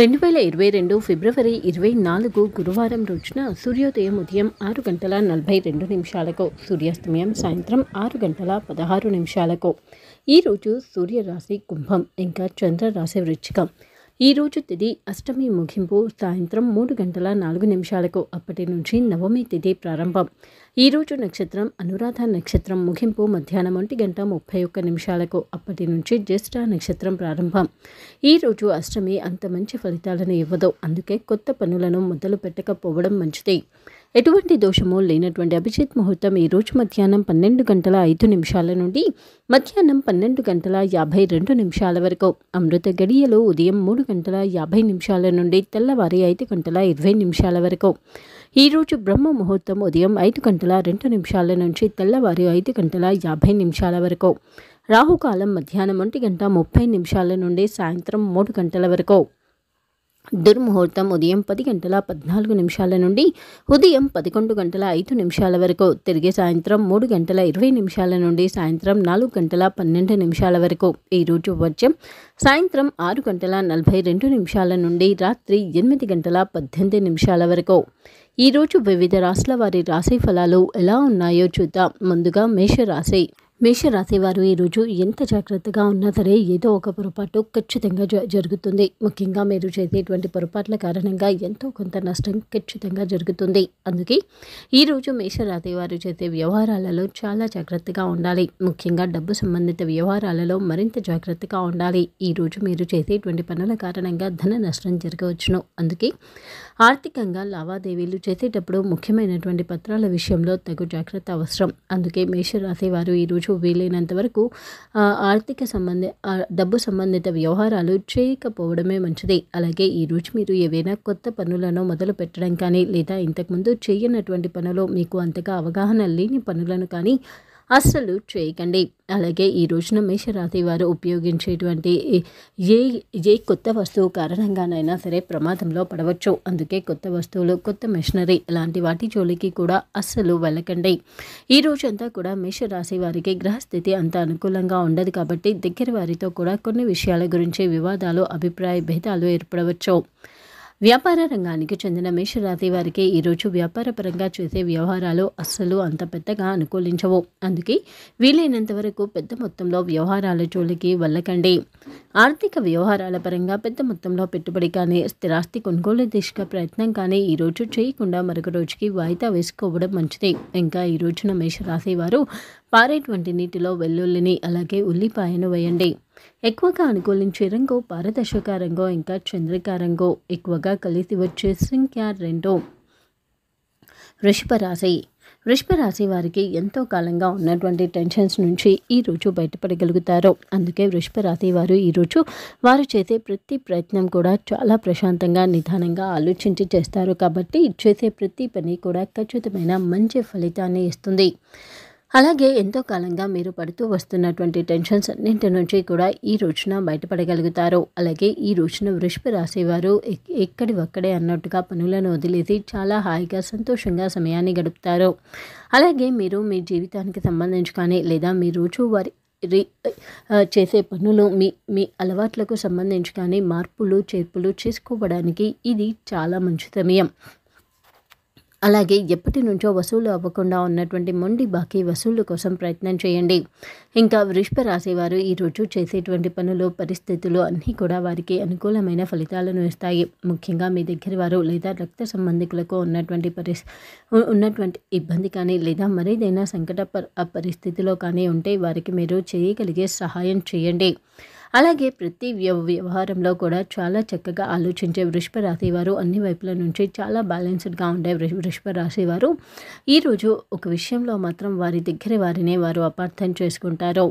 రెండు వేల ఇరవై రెండు ఫిబ్రవరి ఇరవై నాలుగు గురువారం రోజున సూర్యోదయం ఉదయం ఆరు గంటల నలభై రెండు నిమిషాలకు సూర్యాస్తమయం సాయంత్రం ఆరు గంటల పదహారు నిమిషాలకు ఈరోజు సూర్యరాశి కుంభం ఇంకా చంద్రరాశి వృచ్చికం ఈరోజు తిది అష్టమి ముగింపు సాయంత్రం మూడు గంటల నాలుగు నిమిషాలకు అప్పటి నుంచి నవమి తిది ప్రారంభం ఈరోజు నక్షత్రం అనురాధ నక్షత్రం ముగింపు మధ్యాహ్నం ఒంటి గంట ముప్పై ఒక్క నిమిషాలకు అప్పటి నుంచి జ్యేష్ఠ నక్షత్రం ప్రారంభం ఈరోజు అష్టమి అంత మంచి ఫలితాలను ఇవ్వదు అందుకే కొత్త పనులను మొదలు పెట్టకపోవడం మంచిది ఎటువంటి దోషము లేనటువంటి అభిజిత్ ముహూర్తం ఈరోజు మధ్యాహ్నం పన్నెండు గంటల ఐదు నిమిషాల నుండి మధ్యాహ్నం పన్నెండు గంటల యాభై రెండు నిమిషాల వరకు అమృత గడియలో ఉదయం మూడు గంటల యాభై నిమిషాల నుండి తెల్లవారి ఐదు గంటల ఇరవై నిమిషాల వరకు ఈరోజు బ్రహ్మ ముహూర్తం ఉదయం ఐదు గంటల రెండు నిమిషాల నుంచి తెల్లవారి ఐదు గంటల యాభై నిమిషాల వరకు రాహుకాలం మధ్యాహ్నం ఒంటి గంట ముప్పై నిమిషాల నుండి సాయంత్రం మూడు గంటల వరకు దుర్ముహూర్తం ఉదయం పది గంటల పద్నాలుగు నిమిషాల నుండి ఉదయం పదకొండు గంటల ఐదు నిమిషాల వరకు తిరిగి సాయంత్రం మూడు గంటల ఇరవై నిమిషాల నుండి సాయంత్రం నాలుగు గంటల పన్నెండు నిమిషాల వరకు ఈ రోజు వర్జం సాయంత్రం ఆరు గంటల నలభై రెండు నిమిషాల నుండి రాత్రి ఎనిమిది గంటల పద్దెనిమిది నిమిషాల వరకు ఈరోజు వివిధ రాశుల వారి రాశి ఫలాలు ఎలా ఉన్నాయో చూద్దాం ముందుగా మేషరాశి మేషరాశి వారు ఈరోజు ఎంత జాగ్రత్తగా ఉన్నా సరే ఏదో ఒక పొరపాటు ఖచ్చితంగా జరుగుతుంది ముఖ్యంగా మీరు చేసేటువంటి పొరపాట్ల కారణంగా ఎంతో కొంత నష్టం ఖచ్చితంగా జరుగుతుంది అందుకే ఈరోజు మేషరాశి వారు చేసే వ్యవహారాలలో చాలా జాగ్రత్తగా ఉండాలి ముఖ్యంగా డబ్బు సంబంధిత వ్యవహారాలలో మరింత జాగ్రత్తగా ఉండాలి ఈరోజు మీరు చేసేటువంటి పనుల కారణంగా ధన నష్టం జరగవచ్చును అందుకే ఆర్థికంగా లావాదేవీలు చేసేటప్పుడు ముఖ్యమైనటువంటి పత్రాల విషయంలో తగు జాగ్రత్త అవసరం అందుకే మేషరాశి వారు ఈరోజు కొంచెం వీలైనంత వరకు ఆర్థిక సంబంధ డబ్బు సంబంధిత వ్యవహారాలు చేయకపోవడమే మంచిది అలాగే ఈరోజు మీరు ఏవైనా కొత్త పనులను మొదలు పెట్టడం కానీ లేదా ఇంతకుముందు చేయనటువంటి పనులు మీకు అంతగా అవగాహన లేని పనులను కానీ అస్సలు చేయకండి అలాగే ఈ రోజున మేషరాతి వారు ఉపయోగించేటువంటి ఏ ఏ కొత్త వస్తువు కారణంగానైనా సరే ప్రమాదంలో పడవచ్చు అందుకే కొత్త వస్తువులు కొత్త మెషినరీ ఇలాంటి వాటి జోలికి కూడా అస్సలు వెళ్ళకండి ఈ రోజంతా కూడా మేషరాశి వారికి గ్రహస్థితి అంత అనుకూలంగా ఉండదు కాబట్టి దగ్గర వారితో కూడా కొన్ని విషయాల గురించి వివాదాలు అభిప్రాయ భేదాలు ఏర్పడవచ్చు వ్యాపార రంగానికి చెందిన మేషరాతి వారికి ఈరోజు వ్యాపారపరంగా చేసే వ్యవహారాలు అస్సలు అంత పెద్దగా అనుకూలించవు అందుకే వీలైనంత వరకు పెద్ద మొత్తంలో వ్యవహారాల జోలికి వెళ్ళకండి ఆర్థిక వ్యవహారాల పరంగా పెద్ద మొత్తంలో పెట్టుబడి కానీ స్థిరాస్తి కొనుగోలు దిశగా ప్రయత్నం కానీ ఈరోజు చేయకుండా మరొక రోజుకి వాయిదా వేసుకోవడం మంచిది ఇంకా ఈ రోజున మేషరాశి వారు పారేటువంటి నీటిలో వెల్లుల్లిని అలాగే ఉల్లిపాయను వేయండి ఎక్కువగా అనుకూలించే రంగు పారదర్శక రంగు ఇంకా చంద్రిక రంగు ఎక్కువగా కలిసి వచ్చే సంఖ్య రెండు వృషభరాశి వృషభరాశి వారికి ఎంతో కాలంగా ఉన్నటువంటి టెన్షన్స్ నుంచి ఈరోజు బయటపడగలుగుతారు అందుకే వృషభరాశి రాశి వారు ఈరోజు వారు చేసే ప్రతి ప్రయత్నం కూడా చాలా ప్రశాంతంగా నిదానంగా ఆలోచించి చేస్తారు కాబట్టి చేసే ప్రతి పని కూడా ఖచ్చితమైన మంచి ఫలితాన్ని ఇస్తుంది అలాగే ఎంతో కాలంగా మీరు పడుతూ వస్తున్నటువంటి టెన్షన్స్ అన్నింటి నుంచి కూడా ఈ రోజున బయటపడగలుగుతారు అలాగే ఈ రోజున వృషభ రాసేవారు ఒక్కడే అన్నట్టుగా పనులను వదిలేసి చాలా హాయిగా సంతోషంగా సమయాన్ని గడుపుతారు అలాగే మీరు మీ జీవితానికి సంబంధించి కానీ లేదా మీ రోజువారి చేసే పనులు మీ మీ అలవాట్లకు సంబంధించి కానీ మార్పులు చేర్పులు చేసుకోవడానికి ఇది చాలా మంచి సమయం అలాగే ఎప్పటి నుంచో వసూలు అవ్వకుండా ఉన్నటువంటి మొండి బాకీ వసూలు కోసం ప్రయత్నం చేయండి ఇంకా వృషభ రాశివారు ఈరోజు చేసేటువంటి పనులు పరిస్థితులు అన్నీ కూడా వారికి అనుకూలమైన ఫలితాలను ఇస్తాయి ముఖ్యంగా మీ దగ్గర వారు లేదా రక్త సంబంధికులకు ఉన్నటువంటి పరిస్ ఉన్నటువంటి ఇబ్బంది కానీ లేదా మరేదైనా సంకట పరిస్థితిలో కానీ ఉంటే వారికి మీరు చేయగలిగే సహాయం చేయండి అలాగే ప్రతి వ్యవహారంలో కూడా చాలా చక్కగా ఆలోచించే వృషభ రాశి వారు అన్ని వైపుల నుంచి చాలా బ్యాలెన్స్డ్గా ఉండే వృషభ రాశి వారు ఈరోజు ఒక విషయంలో మాత్రం వారి దగ్గర వారినే వారు అపార్థం చేసుకుంటారు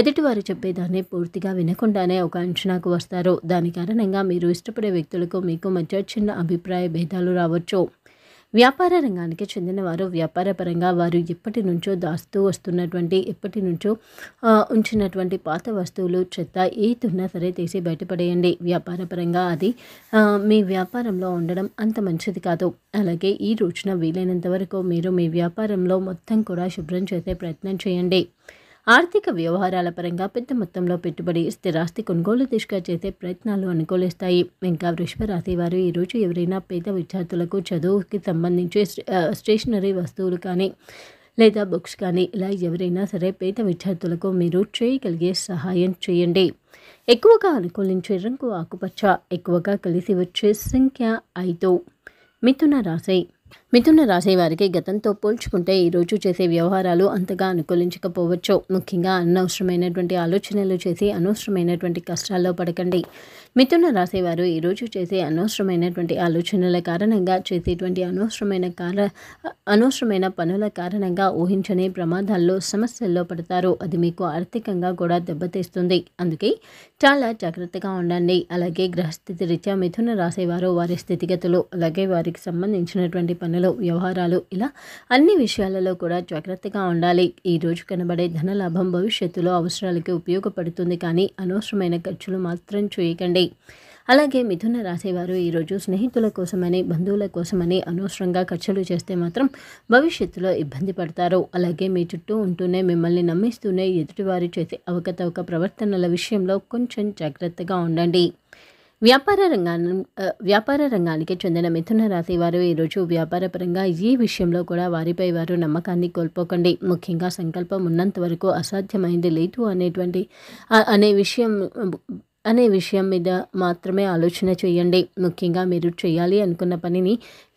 ఎదుటి వారు చెప్పేదాన్ని పూర్తిగా వినకుండానే ఒక అంచనాకు వస్తారు దాని కారణంగా మీరు ఇష్టపడే వ్యక్తులకు మీకు మధ్య చిన్న అభిప్రాయ భేదాలు రావచ్చు వ్యాపార రంగానికి చెందినవారు వ్యాపారపరంగా వారు ఎప్పటి నుంచో దాస్తూ వస్తున్నటువంటి ఎప్పటి నుంచో ఉంచినటువంటి పాత వస్తువులు చెత్త ఏదున్నా సరే తీసి బయటపడేయండి వ్యాపారపరంగా అది మీ వ్యాపారంలో ఉండడం అంత మంచిది కాదు అలాగే ఈ రోజున వీలైనంత వరకు మీరు మీ వ్యాపారంలో మొత్తం కూడా శుభ్రం చేసే ప్రయత్నం చేయండి ఆర్థిక వ్యవహారాల పరంగా పెద్ద మొత్తంలో పెట్టుబడి స్థిరాస్తి కొనుగోలు దిశగా చేసే ప్రయత్నాలు అనుకూలిస్తాయి ఇంకా రాశి వారు ఈరోజు ఎవరైనా పేద విద్యార్థులకు చదువుకి సంబంధించి స్టేషనరీ వస్తువులు కానీ లేదా బుక్స్ కానీ ఇలా ఎవరైనా సరే పేద విద్యార్థులకు మీరు చేయగలిగే సహాయం చేయండి ఎక్కువగా అనుకూలించే రంగు ఆకుపచ్చ ఎక్కువగా కలిసి వచ్చే సంఖ్య ఐదు మిథున రాశి మిథున రాశి వారికి గతంతో పోల్చుకుంటే ఈరోజు చేసే వ్యవహారాలు అంతగా అనుకూలించకపోవచ్చు ముఖ్యంగా అనవసరమైనటువంటి ఆలోచనలు చేసి అనవసరమైనటువంటి కష్టాల్లో పడకండి మిథున రాశి వారు ఈరోజు చేసే అనవసరమైనటువంటి ఆలోచనల కారణంగా చేసేటువంటి అనవసరమైన కార అనవసరమైన పనుల కారణంగా ఊహించని ప్రమాదాల్లో సమస్యల్లో పడతారు అది మీకు ఆర్థికంగా కూడా దెబ్బతీస్తుంది అందుకే చాలా జాగ్రత్తగా ఉండండి అలాగే గ్రహస్థితి రీత్యా మిథున రాశి వారు వారి స్థితిగతులు అలాగే వారికి సంబంధించినటువంటి పనులు ఆలోచనలు వ్యవహారాలు ఇలా అన్ని విషయాలలో కూడా జాగ్రత్తగా ఉండాలి ఈరోజు కనబడే ధనలాభం భవిష్యత్తులో అవసరాలకి ఉపయోగపడుతుంది కానీ అనవసరమైన ఖర్చులు మాత్రం చేయకండి అలాగే మిథున రాసేవారు ఈరోజు స్నేహితుల కోసమని బంధువుల కోసమని అనవసరంగా ఖర్చులు చేస్తే మాత్రం భవిష్యత్తులో ఇబ్బంది పడతారు అలాగే మీ చుట్టూ ఉంటూనే మిమ్మల్ని నమ్మిస్తూనే ఎదుటివారు చేసే అవకతవక ప్రవర్తనల విషయంలో కొంచెం జాగ్రత్తగా ఉండండి వ్యాపార రంగాన్ని వ్యాపార రంగానికి చెందిన మిథున రాశి వారు ఈరోజు వ్యాపారపరంగా ఈ విషయంలో కూడా వారిపై వారు నమ్మకాన్ని కోల్పోకండి ముఖ్యంగా సంకల్పం ఉన్నంత వరకు అసాధ్యమైంది లేదు అనేటువంటి అనే విషయం అనే విషయం మీద మాత్రమే ఆలోచన చేయండి ముఖ్యంగా మీరు చేయాలి అనుకున్న పనిని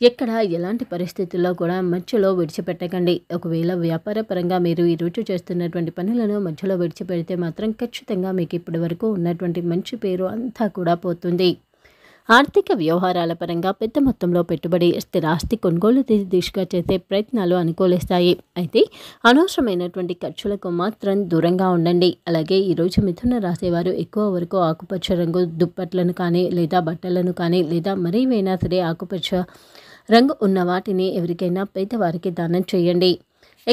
ఎక్కడ ఎలాంటి పరిస్థితుల్లో కూడా మధ్యలో విడిచిపెట్టకండి ఒకవేళ వ్యాపార పరంగా మీరు ఈరోజు చేస్తున్నటువంటి పనులను మధ్యలో విడిచిపెడితే మాత్రం ఖచ్చితంగా మీకు ఇప్పటి వరకు ఉన్నటువంటి మంచి పేరు అంతా కూడా పోతుంది ఆర్థిక వ్యవహారాల పరంగా పెద్ద మొత్తంలో పెట్టుబడి స్థిరాస్తి కొనుగోలు దిశగా చేసే ప్రయత్నాలు అనుకూలిస్తాయి అయితే అనవసరమైనటువంటి ఖర్చులకు మాత్రం దూరంగా ఉండండి అలాగే ఈరోజు మిథున రాసేవారు ఎక్కువ వరకు ఆకుపచ్చ రంగు దుప్పట్లను కానీ లేదా బట్టలను కానీ లేదా మరేమైనా సరే ఆకుపచ్చ రంగు ఉన్న వాటిని ఎవరికైనా పేదవారికి దానం చేయండి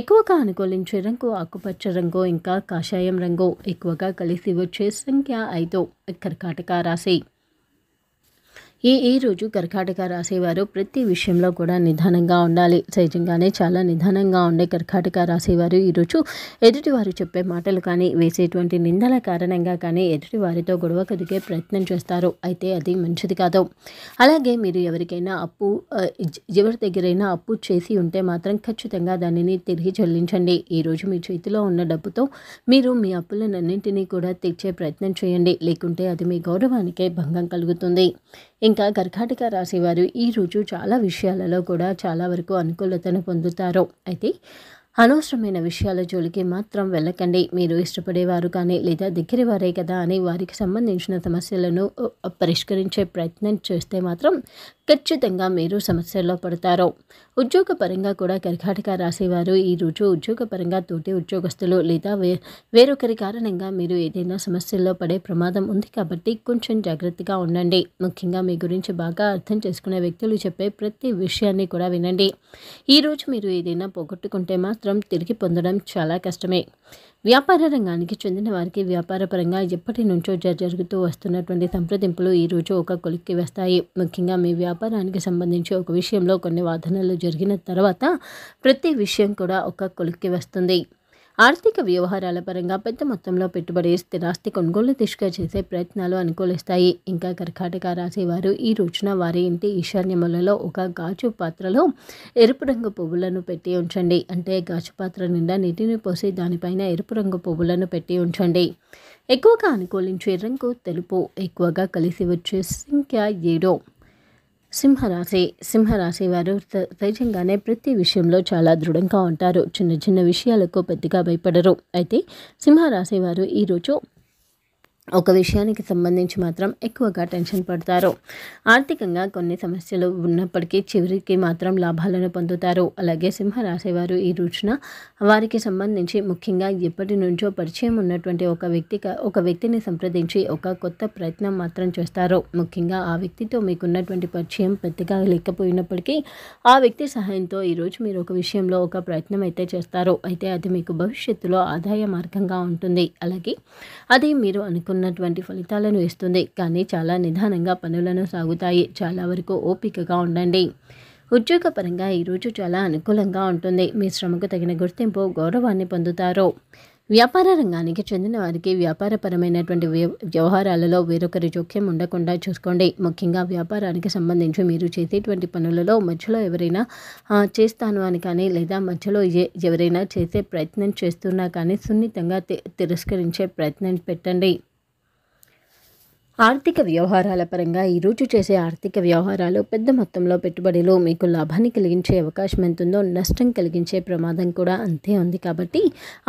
ఎక్కువగా అనుకూలించే రంగు ఆకుపచ్చ రంగు ఇంకా కాషాయం రంగు ఎక్కువగా కలిసి వచ్చే సంఖ్య ఐదు కర్కాటక రాశి ఈ ఈ రోజు కర్కాటక రాసేవారు ప్రతి విషయంలో కూడా నిదానంగా ఉండాలి సహజంగానే చాలా నిదానంగా ఉండే కర్కాటక రాసేవారు ఈరోజు ఎదుటివారు చెప్పే మాటలు కానీ వేసేటువంటి నిందల కారణంగా కానీ ఎదుటి వారితో గొడవ కదిగే ప్రయత్నం చేస్తారు అయితే అది మంచిది కాదు అలాగే మీరు ఎవరికైనా అప్పు ఎవరి దగ్గరైనా అప్పు చేసి ఉంటే మాత్రం ఖచ్చితంగా దానిని తిరిగి చెల్లించండి ఈరోజు మీ చేతిలో ఉన్న డబ్బుతో మీరు మీ అప్పులన్నింటినీ కూడా తెచ్చే ప్రయత్నం చేయండి లేకుంటే అది మీ గౌరవానికే భంగం కలుగుతుంది ఇంకా గర్ఘాటిక రాశివారు ఈరోజు చాలా విషయాలలో కూడా చాలా వరకు అనుకూలతను పొందుతారు అయితే అనవసరమైన విషయాల జోలికి మాత్రం వెళ్ళకండి మీరు ఇష్టపడేవారు కానీ లేదా దగ్గర వారే కదా అని వారికి సంబంధించిన సమస్యలను పరిష్కరించే ప్రయత్నం చేస్తే మాత్రం ఖచ్చితంగా మీరు సమస్యల్లో పడతారు ఉద్యోగపరంగా కూడా కర్కాటక రాసేవారు ఈరోజు ఉద్యోగపరంగా తోటి ఉద్యోగస్తులు లేదా వే వేరొకరి కారణంగా మీరు ఏదైనా సమస్యల్లో పడే ప్రమాదం ఉంది కాబట్టి కొంచెం జాగ్రత్తగా ఉండండి ముఖ్యంగా మీ గురించి బాగా అర్థం చేసుకునే వ్యక్తులు చెప్పే ప్రతి విషయాన్ని కూడా వినండి ఈరోజు మీరు ఏదైనా పోగొట్టుకుంటే మాత్రం మాత్రం తిరిగి పొందడం చాలా కష్టమే వ్యాపార రంగానికి చెందిన వారికి వ్యాపారపరంగా ఎప్పటి నుంచో జరుగుతూ వస్తున్నటువంటి సంప్రదింపులు ఈరోజు ఒక కొలిక్కి వేస్తాయి ముఖ్యంగా మీ వ్యాపారానికి సంబంధించి ఒక విషయంలో కొన్ని వాదనలు జరిగిన తర్వాత ప్రతి విషయం కూడా ఒక కొలిక్కి వస్తుంది ఆర్థిక వ్యవహారాల పరంగా పెద్ద మొత్తంలో పెట్టుబడి స్థిరాస్తి కొనుగోలు దిశగా చేసే ప్రయత్నాలు అనుకూలిస్తాయి ఇంకా కర్కాటక రాశివారు ఈ రోజున వారి ఇంటి ఈశాన్యములలో ఒక గాజు పాత్రలో ఎరుపు రంగు పువ్వులను పెట్టి ఉంచండి అంటే గాజు పాత్ర నిండా నీటిని పోసి దానిపైన ఎరుపు రంగు పువ్వులను పెట్టి ఉంచండి ఎక్కువగా అనుకూలించే రంగు తెలుపు ఎక్కువగా కలిసి వచ్చే సంఖ్య ఏడో సింహరాశి సింహరాశి వారు సహజంగానే ప్రతి విషయంలో చాలా దృఢంగా ఉంటారు చిన్న చిన్న విషయాలకు పెద్దగా భయపడరు అయితే సింహరాశి వారు ఈరోజు ఒక విషయానికి సంబంధించి మాత్రం ఎక్కువగా టెన్షన్ పడతారు ఆర్థికంగా కొన్ని సమస్యలు ఉన్నప్పటికీ చివరికి మాత్రం లాభాలను పొందుతారు అలాగే సింహరాశి వారు ఈ రోజున వారికి సంబంధించి ముఖ్యంగా ఎప్పటి నుంచో పరిచయం ఉన్నటువంటి ఒక వ్యక్తి ఒక వ్యక్తిని సంప్రదించి ఒక కొత్త ప్రయత్నం మాత్రం చేస్తారు ముఖ్యంగా ఆ వ్యక్తితో మీకున్నటువంటి పరిచయం పెద్దగా లేకపోయినప్పటికీ ఆ వ్యక్తి సహాయంతో ఈరోజు మీరు ఒక విషయంలో ఒక ప్రయత్నం అయితే చేస్తారు అయితే అది మీకు భవిష్యత్తులో ఆదాయ మార్గంగా ఉంటుంది అలాగే అది మీరు అనుకున్న అనుకున్నటువంటి ఫలితాలను ఇస్తుంది కానీ చాలా నిదానంగా పనులను సాగుతాయి చాలా వరకు ఓపికగా ఉండండి ఉద్యోగపరంగా ఈరోజు చాలా అనుకూలంగా ఉంటుంది మీ శ్రమకు తగిన గుర్తింపు గౌరవాన్ని పొందుతారు వ్యాపార రంగానికి చెందిన వారికి వ్యాపారపరమైనటువంటి వ్యవహారాలలో వేరొకరి జోక్యం ఉండకుండా చూసుకోండి ముఖ్యంగా వ్యాపారానికి సంబంధించి మీరు చేసేటువంటి పనులలో మధ్యలో ఎవరైనా చేస్తాను అని కానీ లేదా మధ్యలో ఎవరైనా చేసే ప్రయత్నం చేస్తున్నా కానీ సున్నితంగా తిరస్కరించే ప్రయత్నం పెట్టండి ఆర్థిక వ్యవహారాల పరంగా ఈరోజు చేసే ఆర్థిక వ్యవహారాలు పెద్ద మొత్తంలో పెట్టుబడులు మీకు లాభాన్ని కలిగించే అవకాశం ఎంత ఉందో నష్టం కలిగించే ప్రమాదం కూడా అంతే ఉంది కాబట్టి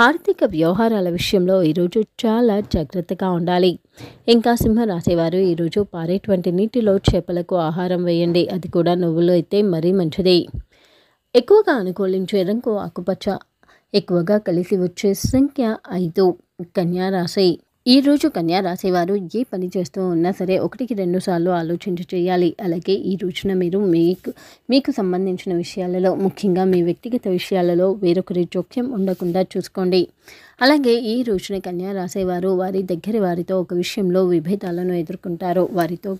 ఆర్థిక వ్యవహారాల విషయంలో ఈరోజు చాలా జాగ్రత్తగా ఉండాలి ఇంకా రాసేవారు ఈరోజు పారేటువంటి నీటిలో చేపలకు ఆహారం వేయండి అది కూడా నువ్వులు అయితే మరీ మంచిది ఎక్కువగా అనుకూలించే రంగు ఆకుపచ్చ ఎక్కువగా కలిసి వచ్చే సంఖ్య ఐదు కన్యారాశి ఈరోజు కన్యా రాసేవారు ఏ పని చేస్తూ ఉన్నా సరే ఒకటికి రెండు సార్లు ఆలోచించి చేయాలి అలాగే ఈ రోజున మీరు మీకు మీకు సంబంధించిన విషయాలలో ముఖ్యంగా మీ వ్యక్తిగత విషయాలలో వేరొకరి జోక్యం ఉండకుండా చూసుకోండి అలాగే ఈ రోజున కన్యా రాసేవారు వారి దగ్గర వారితో ఒక విషయంలో విభేదాలను ఎదుర్కొంటారు వారితో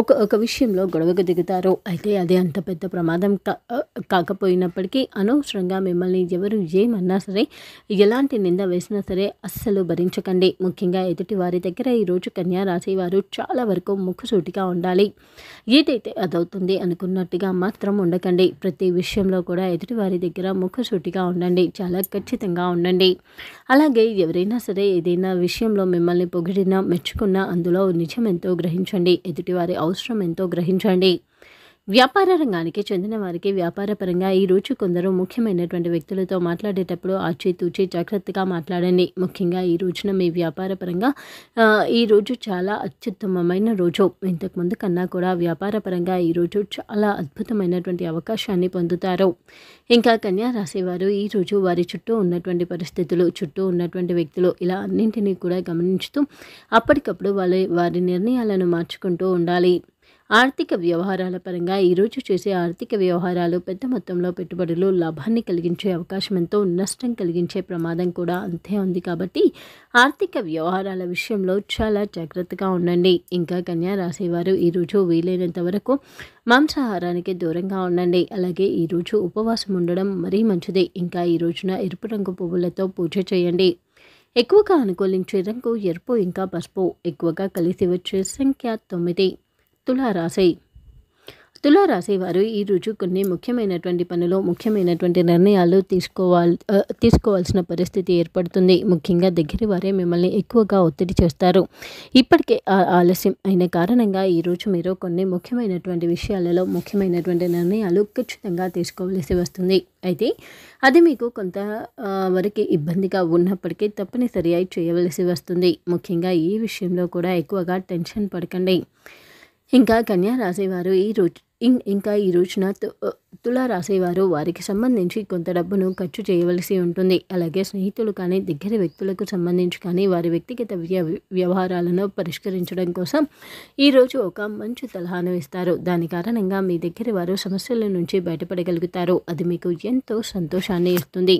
ఒక ఒక విషయంలో గొడవకు దిగుతారు అయితే అది అంత పెద్ద ప్రమాదం కాకపోయినప్పటికీ అనవసరంగా మిమ్మల్ని ఎవరు ఏమన్నా సరే ఎలాంటి నింద వేసినా సరే అస్సలు భరించకండి ముఖ్యంగా ఎదుటి వారి దగ్గర ఈరోజు కన్యా రాసేవారు చాలా వరకు సూటిగా ఉండాలి ఏదైతే అదవుతుంది అనుకున్నట్టుగా మాత్రం ఉండకండి ప్రతి విషయంలో కూడా ఎదుటి వారి దగ్గర సూటిగా ఉండండి చాలా ఖచ్చితంగా ఉండండి అలాగే ఎవరైనా సరే ఏదైనా విషయంలో మిమ్మల్ని పొగిడినా మెచ్చుకున్నా అందులో నిజం ఎంతో గ్రహించండి ఎదుటివారి అవసరం ఎంతో గ్రహించండి వ్యాపార రంగానికి చెందిన వారికి వ్యాపారపరంగా రోజు కొందరు ముఖ్యమైనటువంటి వ్యక్తులతో మాట్లాడేటప్పుడు తూచి జాగ్రత్తగా మాట్లాడండి ముఖ్యంగా ఈ రోజున మీ వ్యాపారపరంగా రోజు చాలా అత్యుత్తమమైన రోజు ఇంతకుముందు కన్నా కూడా వ్యాపారపరంగా ఈరోజు చాలా అద్భుతమైనటువంటి అవకాశాన్ని పొందుతారు ఇంకా కన్యా రాసేవారు ఈరోజు వారి చుట్టూ ఉన్నటువంటి పరిస్థితులు చుట్టూ ఉన్నటువంటి వ్యక్తులు ఇలా అన్నింటినీ కూడా గమనించుతూ అప్పటికప్పుడు వాళ్ళ వారి నిర్ణయాలను మార్చుకుంటూ ఉండాలి ఆర్థిక వ్యవహారాల పరంగా ఈరోజు చేసే ఆర్థిక వ్యవహారాలు పెద్ద మొత్తంలో పెట్టుబడులు లాభాన్ని కలిగించే అవకాశం ఎంతో నష్టం కలిగించే ప్రమాదం కూడా అంతే ఉంది కాబట్టి ఆర్థిక వ్యవహారాల విషయంలో చాలా జాగ్రత్తగా ఉండండి ఇంకా కన్యా రాసేవారు ఈరోజు వీలైనంత వరకు మాంసాహారానికి దూరంగా ఉండండి అలాగే ఈరోజు ఉపవాసం ఉండడం మరీ మంచిది ఇంకా ఈ రోజున ఎరుపు రంగు పువ్వులతో పూజ చేయండి ఎక్కువగా అనుకూలించే రంగు ఎరుపు ఇంకా పసుపు ఎక్కువగా కలిసి వచ్చే సంఖ్య తొమ్మిది తులారాశి తులారాశి వారు ఈరోజు కొన్ని ముఖ్యమైనటువంటి పనులు ముఖ్యమైనటువంటి నిర్ణయాలు తీసుకోవాల్ తీసుకోవాల్సిన పరిస్థితి ఏర్పడుతుంది ముఖ్యంగా దగ్గర వారే మిమ్మల్ని ఎక్కువగా ఒత్తిడి చేస్తారు ఇప్పటికే ఆలస్యం అయిన కారణంగా ఈరోజు మీరు కొన్ని ముఖ్యమైనటువంటి విషయాలలో ముఖ్యమైనటువంటి నిర్ణయాలు ఖచ్చితంగా తీసుకోవలసి వస్తుంది అయితే అది మీకు కొంత వరకు ఇబ్బందిగా ఉన్నప్పటికీ తప్పనిసరి చేయవలసి వస్తుంది ముఖ్యంగా ఈ విషయంలో కూడా ఎక్కువగా టెన్షన్ పడకండి ఇంకా కన్యా రాసేవారు ఈ రోజు ఇంకా ఈ రోజున తులా రాసేవారు వారికి సంబంధించి కొంత డబ్బును ఖర్చు చేయవలసి ఉంటుంది అలాగే స్నేహితులు కానీ దగ్గర వ్యక్తులకు సంబంధించి కానీ వారి వ్యక్తిగత వ్యవహారాలను పరిష్కరించడం కోసం ఈరోజు ఒక మంచి సలహాను ఇస్తారు దాని కారణంగా మీ దగ్గర వారు సమస్యల నుంచి బయటపడగలుగుతారు అది మీకు ఎంతో సంతోషాన్ని ఇస్తుంది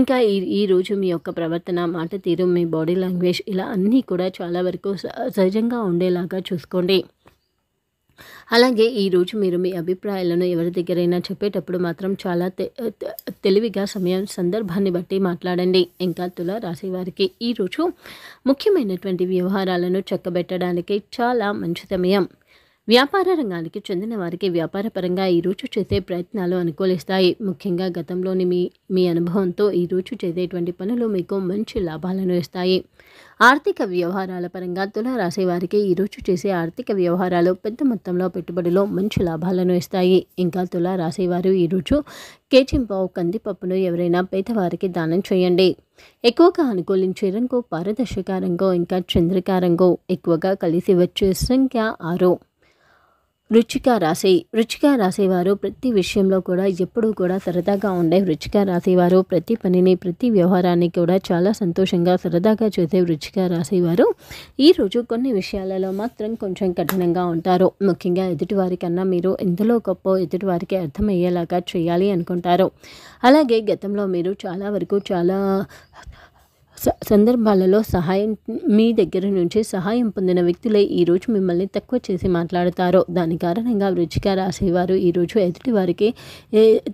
ఇంకా ఈ ఈరోజు మీ యొక్క ప్రవర్తన మాట తీరు మీ బాడీ లాంగ్వేజ్ ఇలా అన్నీ కూడా చాలా వరకు సహజంగా ఉండేలాగా చూసుకోండి అలాగే ఈరోజు మీరు మీ అభిప్రాయాలను ఎవరి దగ్గరైనా చెప్పేటప్పుడు మాత్రం చాలా తెలివిగా సమయం సందర్భాన్ని బట్టి మాట్లాడండి ఇంకా తుల రాశి వారికి ఈరోజు ముఖ్యమైనటువంటి వ్యవహారాలను చక్కబెట్టడానికి చాలా మంచి సమయం వ్యాపార రంగానికి చెందిన వారికి వ్యాపారపరంగా ఈరోజు చేసే ప్రయత్నాలు అనుకూలిస్తాయి ముఖ్యంగా గతంలోని మీ మీ అనుభవంతో ఈరోజు చేసేటువంటి పనులు మీకు మంచి లాభాలను ఇస్తాయి ఆర్థిక వ్యవహారాల పరంగా తులారాశి వారికి ఈరోజు చేసే ఆర్థిక వ్యవహారాలు పెద్ద మొత్తంలో పెట్టుబడిలో మంచి లాభాలను ఇస్తాయి ఇంకా రాసేవారు వారు ఈరోజు కేచింపావు కందిపప్పును ఎవరైనా పేదవారికి దానం చేయండి ఎక్కువగా అనుకూలించే రంగు పారదర్శక రంగు ఇంకా చంద్రికా ఎక్కువగా కలిసి వచ్చే సంఖ్య ఆరు వృచ్చిక రాశి వృచ్చిక రాసేవారు ప్రతి విషయంలో కూడా ఎప్పుడూ కూడా సరదాగా ఉండే వృచ్చిక రాసేవారు ప్రతి పనిని ప్రతి వ్యవహారాన్ని కూడా చాలా సంతోషంగా సరదాగా చేసే వృచ్చిక రాసేవారు ఈరోజు కొన్ని విషయాలలో మాత్రం కొంచెం కఠినంగా ఉంటారు ముఖ్యంగా ఎదుటివారి కన్నా మీరు ఎందులో గొప్ప ఎదుటివారికి అర్థమయ్యేలాగా చేయాలి అనుకుంటారు అలాగే గతంలో మీరు చాలా వరకు చాలా సందర్భాలలో సహాయం మీ దగ్గర నుంచి సహాయం పొందిన వ్యక్తులే ఈరోజు మిమ్మల్ని తక్కువ చేసి మాట్లాడతారో దాని కారణంగా వృచ్చిక రాసేవారు ఈరోజు ఎదుటి వారికి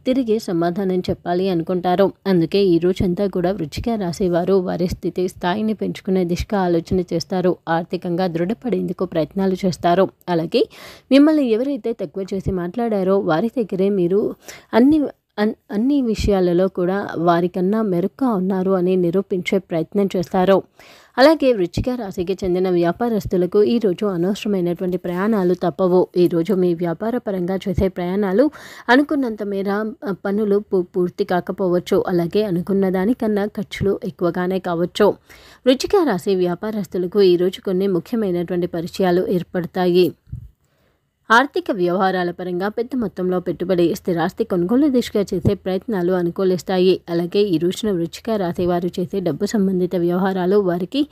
తిరిగి సమాధానం చెప్పాలి అనుకుంటారు అందుకే ఈరోజు అంతా కూడా వృచ్చిక రాసేవారు వారి స్థితి స్థాయిని పెంచుకునే దిశగా ఆలోచన చేస్తారు ఆర్థికంగా దృఢపడేందుకు ప్రయత్నాలు చేస్తారు అలాగే మిమ్మల్ని ఎవరైతే తక్కువ చేసి మాట్లాడారో వారి దగ్గరే మీరు అన్ని అన్ అన్ని విషయాలలో కూడా వారికన్నా మెరుగ్గా ఉన్నారు అని నిరూపించే ప్రయత్నం చేస్తారు అలాగే వృచ్చిక రాశికి చెందిన వ్యాపారస్తులకు ఈరోజు అనవసరమైనటువంటి ప్రయాణాలు తప్పవు ఈరోజు మీ వ్యాపార పరంగా చేసే ప్రయాణాలు అనుకున్నంత మేర పనులు పూర్తి కాకపోవచ్చు అలాగే అనుకున్న దానికన్నా ఖర్చులు ఎక్కువగానే కావచ్చు వృచ్చిక రాశి వ్యాపారస్తులకు ఈరోజు కొన్ని ముఖ్యమైనటువంటి పరిచయాలు ఏర్పడతాయి ఆర్థిక వ్యవహారాల పరంగా పెద్ద మొత్తంలో పెట్టుబడి స్థిరాస్తి కొనుగోలు దిశగా చేసే ప్రయత్నాలు అనుకూలిస్తాయి అలాగే ఈ రోజున వృచ్చిక రాశి వారు చేసే డబ్బు సంబంధిత వ్యవహారాలు వారికి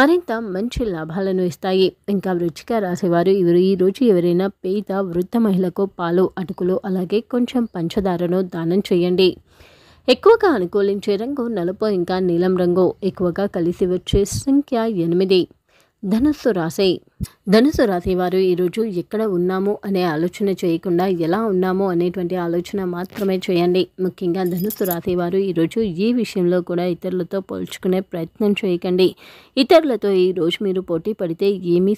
మరింత మంచి లాభాలను ఇస్తాయి ఇంకా వృచ్చిక రాసేవారు ఇవరు ఈ రోజు ఎవరైనా పేద వృద్ధ మహిళకు పాలు అటుకులు అలాగే కొంచెం పంచదారను దానం చేయండి ఎక్కువగా అనుకూలించే రంగు నలుపు ఇంకా నీలం రంగు ఎక్కువగా కలిసి వచ్చే సంఖ్య ఎనిమిది ధనుస్సు రాశి ధనుసు రాశివారు ఈరోజు ఎక్కడ ఉన్నాము అనే ఆలోచన చేయకుండా ఎలా ఉన్నాము అనేటువంటి ఆలోచన మాత్రమే చేయండి ముఖ్యంగా ధనుసు రాశివారు ఈరోజు ఈ విషయంలో కూడా ఇతరులతో పోల్చుకునే ప్రయత్నం చేయకండి ఇతరులతో ఈరోజు మీరు పోటీ పడితే ఏమీ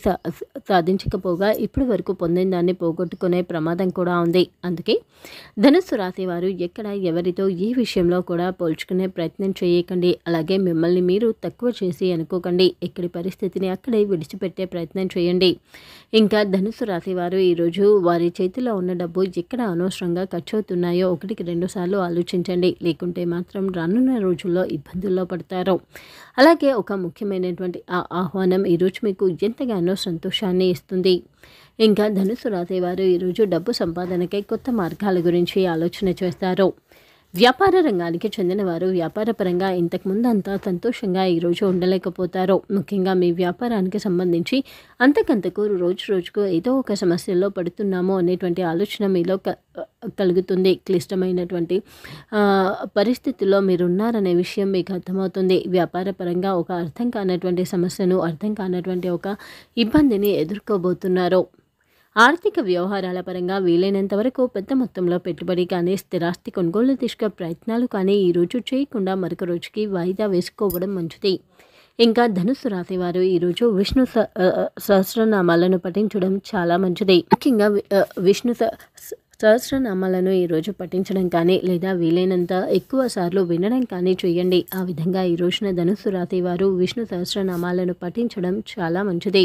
సాధించకపోగా ఇప్పటి వరకు పొందిన దాన్ని పోగొట్టుకునే ప్రమాదం కూడా ఉంది అందుకే ధనుసు రాశివారు ఎక్కడ ఎవరితో ఈ విషయంలో కూడా పోల్చుకునే ప్రయత్నం చేయకండి అలాగే మిమ్మల్ని మీరు తక్కువ చేసి అనుకోకండి ఇక్కడి పరిస్థితిని అక్కడే విడిచిపెట్టే ప్రయత్నం చేయండి ఇంకా ధనుసు రాశి వారు ఈరోజు వారి చేతిలో ఉన్న డబ్బు ఎక్కడ అనవసరంగా ఖర్చు అవుతున్నాయో ఒకటికి రెండు సార్లు ఆలోచించండి లేకుంటే మాత్రం రానున్న రోజుల్లో ఇబ్బందుల్లో పడతారు అలాగే ఒక ముఖ్యమైనటువంటి ఆ ఆహ్వానం ఈరోజు మీకు ఎంతగానో సంతోషాన్ని ఇస్తుంది ఇంకా ధనుసు రాసేవారు ఈరోజు డబ్బు సంపాదనకై కొత్త మార్గాల గురించి ఆలోచన చేస్తారు వ్యాపార రంగానికి చెందినవారు వ్యాపారపరంగా ఇంతకుముందు అంతా సంతోషంగా ఈరోజు ఉండలేకపోతారో ముఖ్యంగా మీ వ్యాపారానికి సంబంధించి అంతకంతకు రోజు రోజుకు ఏదో ఒక సమస్యల్లో పడుతున్నామో అనేటువంటి ఆలోచన మీలో కలుగుతుంది క్లిష్టమైనటువంటి పరిస్థితుల్లో మీరున్నారనే విషయం మీకు అర్థమవుతుంది వ్యాపారపరంగా ఒక అర్థం కానటువంటి సమస్యను అర్థం కానటువంటి ఒక ఇబ్బందిని ఎదుర్కోబోతున్నారు ఆర్థిక వ్యవహారాల పరంగా వీలైనంత వరకు పెద్ద మొత్తంలో పెట్టుబడి కానీ స్థిరాస్తి కొనుగోలు తీసుకునే ప్రయత్నాలు కానీ ఈరోజు చేయకుండా మరొక రోజుకి వాయిదా వేసుకోవడం మంచిది ఇంకా ధనుసు రాసేవారు ఈరోజు విష్ణు సహస్రనామాలను పఠించడం చాలా మంచిది ముఖ్యంగా విష్ణు సహస్రనామాలను ఈరోజు పఠించడం కానీ లేదా వీలైనంత ఎక్కువ సార్లు వినడం కానీ చేయండి ఆ విధంగా ఈ రోజున ధనుసు రాసేవారు విష్ణు సహస్రనామాలను పఠించడం చాలా మంచిది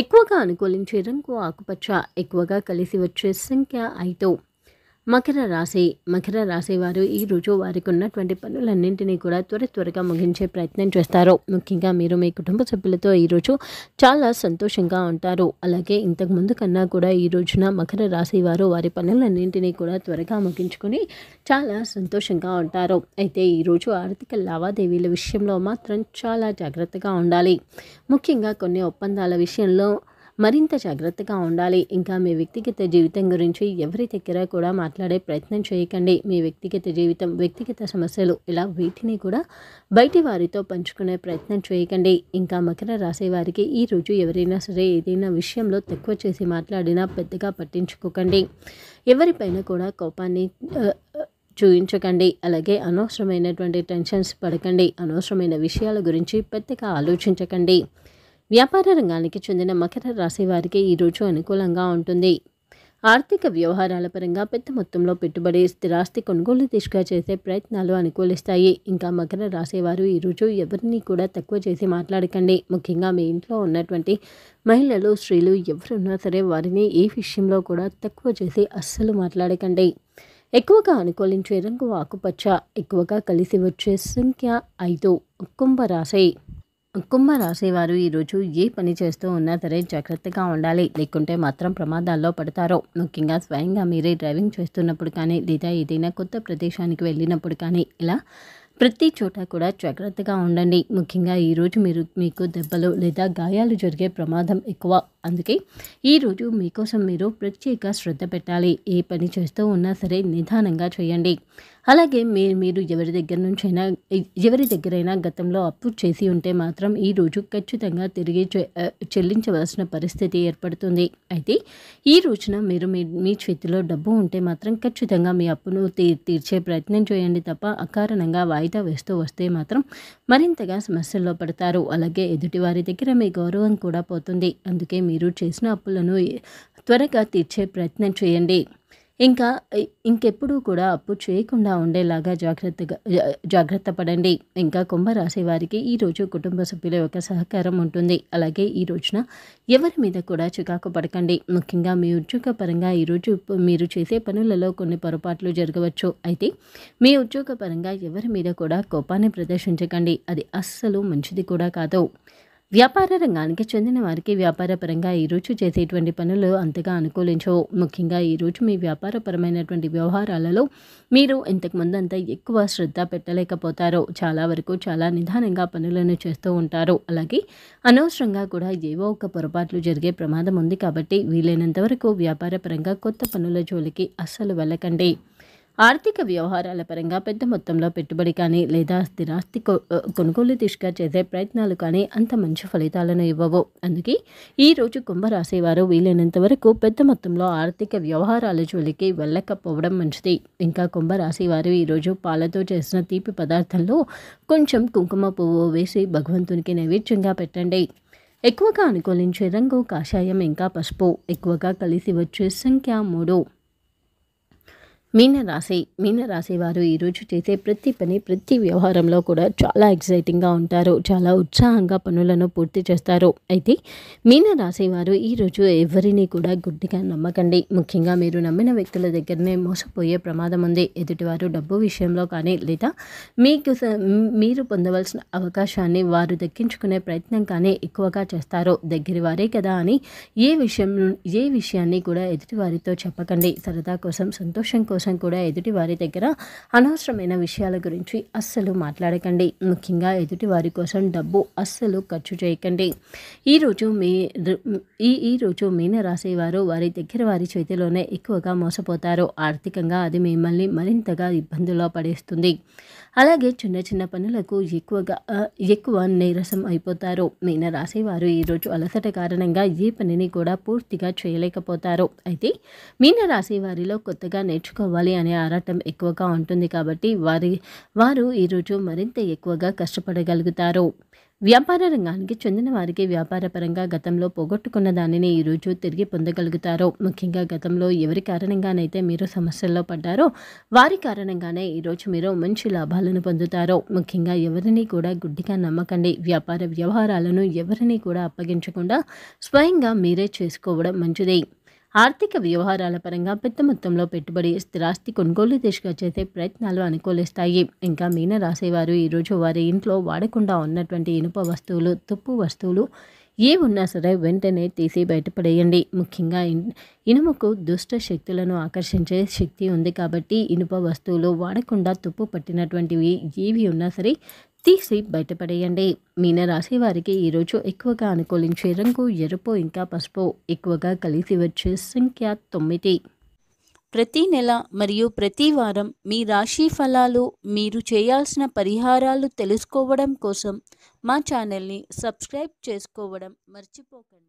ఎక్కువగా అనుకూలించే రంగు ఆకుపచ్చ ఎక్కువగా కలిసి వచ్చే సంఖ్య ఐదు మకర రాశి మకర రాశి వారు ఈ రోజు వారికి ఉన్నటువంటి పనులన్నింటినీ కూడా త్వర త్వరగా ముగించే ప్రయత్నం చేస్తారు ముఖ్యంగా మీరు మీ కుటుంబ సభ్యులతో ఈరోజు చాలా సంతోషంగా ఉంటారు అలాగే ఇంతకుముందు కన్నా కూడా ఈ రోజున మకర రాశి వారు వారి పనులన్నింటినీ కూడా త్వరగా ముగించుకొని చాలా సంతోషంగా ఉంటారు అయితే ఈరోజు ఆర్థిక లావాదేవీల విషయంలో మాత్రం చాలా జాగ్రత్తగా ఉండాలి ముఖ్యంగా కొన్ని ఒప్పందాల విషయంలో మరింత జాగ్రత్తగా ఉండాలి ఇంకా మీ వ్యక్తిగత జీవితం గురించి ఎవరి దగ్గర కూడా మాట్లాడే ప్రయత్నం చేయకండి మీ వ్యక్తిగత జీవితం వ్యక్తిగత సమస్యలు ఇలా వీటిని కూడా బయటి వారితో పంచుకునే ప్రయత్నం చేయకండి ఇంకా మకర రాసే వారికి ఈరోజు ఎవరైనా సరే ఏదైనా విషయంలో తక్కువ చేసి మాట్లాడినా పెద్దగా పట్టించుకోకండి ఎవరిపైన కూడా కోపాన్ని చూపించకండి అలాగే అనవసరమైనటువంటి టెన్షన్స్ పడకండి అనవసరమైన విషయాల గురించి పెద్దగా ఆలోచించకండి వ్యాపార రంగానికి చెందిన మకర రాశి వారికి ఈరోజు అనుకూలంగా ఉంటుంది ఆర్థిక వ్యవహారాల పరంగా పెద్ద మొత్తంలో పెట్టుబడి స్థిరాస్తి కొనుగోలు దిశగా చేసే ప్రయత్నాలు అనుకూలిస్తాయి ఇంకా మకర రాసేవారు ఈరోజు ఎవరిని కూడా తక్కువ చేసి మాట్లాడకండి ముఖ్యంగా మీ ఇంట్లో ఉన్నటువంటి మహిళలు స్త్రీలు ఎవరున్నా సరే వారిని ఏ విషయంలో కూడా తక్కువ చేసి అస్సలు మాట్లాడకండి ఎక్కువగా అనుకూలించే రంగు ఆకుపచ్చ ఎక్కువగా కలిసి వచ్చే సంఖ్య ఐదు కుంభరాశి కుంభరాశి వారు ఈరోజు ఏ పని చేస్తూ ఉన్నా సరే జాగ్రత్తగా ఉండాలి లేకుంటే మాత్రం ప్రమాదాల్లో పడతారో ముఖ్యంగా స్వయంగా మీరే డ్రైవింగ్ చేస్తున్నప్పుడు కానీ లేదా ఏదైనా కొత్త ప్రదేశానికి వెళ్ళినప్పుడు కానీ ఇలా ప్రతి చోట కూడా జాగ్రత్తగా ఉండండి ముఖ్యంగా ఈరోజు మీరు మీకు దెబ్బలు లేదా గాయాలు జరిగే ప్రమాదం ఎక్కువ అందుకే ఈరోజు మీకోసం మీరు ప్రత్యేక శ్రద్ధ పెట్టాలి ఏ పని చేస్తూ ఉన్నా సరే నిదానంగా చేయండి అలాగే మీ మీరు ఎవరి దగ్గర నుంచైనా ఎవరి దగ్గరైనా గతంలో అప్పు చేసి ఉంటే మాత్రం ఈరోజు ఖచ్చితంగా తిరిగి చెల్లించవలసిన పరిస్థితి ఏర్పడుతుంది అయితే ఈ రోజున మీరు మీ మీ చేతిలో డబ్బు ఉంటే మాత్రం ఖచ్చితంగా మీ అప్పును తీర్చే ప్రయత్నం చేయండి తప్ప అకారణంగా వాయిదా వేస్తూ వస్తే మాత్రం మరింతగా సమస్యల్లో పడతారు అలాగే ఎదుటి వారి దగ్గర మీ గౌరవం కూడా పోతుంది అందుకే మీరు చేసిన అప్పులను త్వరగా తీర్చే ప్రయత్నం చేయండి ఇంకా ఇంకెప్పుడూ కూడా అప్పు చేయకుండా ఉండేలాగా జాగ్రత్తగా జాగ్రత్త పడండి ఇంకా కుంభరాశి వారికి ఈరోజు కుటుంబ సభ్యుల యొక్క సహకారం ఉంటుంది అలాగే ఈ రోజున ఎవరి మీద కూడా చికాకు పడకండి ముఖ్యంగా మీ ఉద్యోగ పరంగా ఈరోజు మీరు చేసే పనులలో కొన్ని పొరపాట్లు జరగవచ్చు అయితే మీ ఉద్యోగ పరంగా ఎవరి మీద కూడా కోపాన్ని ప్రదర్శించకండి అది అస్సలు మంచిది కూడా కాదు వ్యాపార రంగానికి చెందిన వారికి వ్యాపారపరంగా ఈరోజు చేసేటువంటి పనులు అంతగా అనుకూలించవు ముఖ్యంగా ఈరోజు మీ వ్యాపారపరమైనటువంటి వ్యవహారాలలో మీరు ఇంతకుముందు అంతా ఎక్కువ శ్రద్ధ పెట్టలేకపోతారు చాలా వరకు చాలా నిదానంగా పనులను చేస్తూ ఉంటారు అలాగే అనవసరంగా కూడా ఏవో ఒక పొరపాట్లు జరిగే ప్రమాదం ఉంది కాబట్టి వీలైనంత వరకు వ్యాపారపరంగా కొత్త పనుల జోలికి అస్సలు వెళ్ళకండి ఆర్థిక వ్యవహారాల పరంగా పెద్ద మొత్తంలో పెట్టుబడి కానీ లేదా స్థిరాస్తి కొనుగోలు దిశగా చేసే ప్రయత్నాలు కానీ అంత మంచి ఫలితాలను ఇవ్వవు అందుకే ఈరోజు కుంభరాశి వారు వీలైనంత వరకు పెద్ద మొత్తంలో ఆర్థిక వ్యవహారాల జోలికి వెళ్ళకపోవడం మంచిది ఇంకా కుంభరాశి వారు ఈరోజు పాలతో చేసిన తీపి పదార్థంలో కొంచెం కుంకుమ పువ్వు వేసి భగవంతునికి నైవేద్యంగా పెట్టండి ఎక్కువగా అనుకూలించే రంగు కాషాయం ఇంకా పసుపు ఎక్కువగా కలిసి వచ్చే సంఖ్య మూడు మీనరాశి మీనరాశి వారు ఈరోజు చేసే ప్రతి పని ప్రతి వ్యవహారంలో కూడా చాలా ఎక్సైటింగ్గా ఉంటారు చాలా ఉత్సాహంగా పనులను పూర్తి చేస్తారు అయితే మీనరాశి వారు ఈరోజు ఎవరిని కూడా గుడ్డిగా నమ్మకండి ముఖ్యంగా మీరు నమ్మిన వ్యక్తుల దగ్గరనే మోసపోయే ప్రమాదం ఉంది ఎదుటివారు డబ్బు విషయంలో కానీ లేదా మీకు మీరు పొందవలసిన అవకాశాన్ని వారు దక్కించుకునే ప్రయత్నం కానీ ఎక్కువగా చేస్తారు దగ్గర వారే కదా అని ఏ విషయం ఏ విషయాన్ని కూడా ఎదుటివారితో చెప్పకండి సరదా కోసం సంతోషం కోసం కొంచెం కూడా ఎదుటి వారి దగ్గర అనవసరమైన విషయాల గురించి అస్సలు మాట్లాడకండి ముఖ్యంగా ఎదుటి వారి కోసం డబ్బు అస్సలు ఖర్చు చేయకండి ఈరోజు మీ ఈ ఈరోజు మీనరాశి వారు వారి దగ్గర వారి చేతిలోనే ఎక్కువగా మోసపోతారు ఆర్థికంగా అది మిమ్మల్ని మరింతగా ఇబ్బందుల్లో పడేస్తుంది అలాగే చిన్న చిన్న పనులకు ఎక్కువగా ఎక్కువ నీరసం అయిపోతారు మీనరాశి వారు ఈరోజు అలసట కారణంగా ఏ పనిని కూడా పూర్తిగా చేయలేకపోతారు అయితే మీనరాశి వారిలో కొత్తగా నేర్చుకోవాలి చేసుకోవాలి అనే ఆరాటం ఎక్కువగా ఉంటుంది కాబట్టి వారి వారు ఈరోజు మరింత ఎక్కువగా కష్టపడగలుగుతారు వ్యాపార రంగానికి చెందిన వారికి వ్యాపారపరంగా గతంలో పోగొట్టుకున్న దానిని ఈరోజు తిరిగి పొందగలుగుతారో ముఖ్యంగా గతంలో ఎవరి కారణంగానైతే మీరు సమస్యల్లో పడ్డారో వారి కారణంగానే ఈరోజు మీరు మంచి లాభాలను పొందుతారో ముఖ్యంగా ఎవరిని కూడా గుడ్డిగా నమ్మకండి వ్యాపార వ్యవహారాలను ఎవరిని కూడా అప్పగించకుండా స్వయంగా మీరే చేసుకోవడం మంచిది ఆర్థిక వ్యవహారాల పరంగా పెద్ద మొత్తంలో పెట్టుబడి స్థిరాస్తి కొనుగోలు దిశగా చేసే ప్రయత్నాలు అనుకూలిస్తాయి ఇంకా మీన రాసేవారు ఈరోజు వారి ఇంట్లో వాడకుండా ఉన్నటువంటి ఇనుప వస్తువులు తుప్పు వస్తువులు ఏ ఉన్నా సరే వెంటనే తీసి బయటపడేయండి ముఖ్యంగా ఇనుముకు దుష్ట శక్తులను ఆకర్షించే శక్తి ఉంది కాబట్టి ఇనుప వస్తువులు వాడకుండా తుప్పు పట్టినటువంటివి ఏవి ఉన్నా సరే తీసి బయటపడేయండి మీనరాశి వారికి ఈరోజు ఎక్కువగా అనుకూలించే రంగు ఎరుపు ఇంకా పసుపు ఎక్కువగా కలిసి వచ్చే సంఖ్య తొమ్మిది ప్రతి నెల మరియు ప్రతి వారం మీ రాశి ఫలాలు మీరు చేయాల్సిన పరిహారాలు తెలుసుకోవడం కోసం మా ఛానల్ని సబ్స్క్రైబ్ చేసుకోవడం మర్చిపోకండి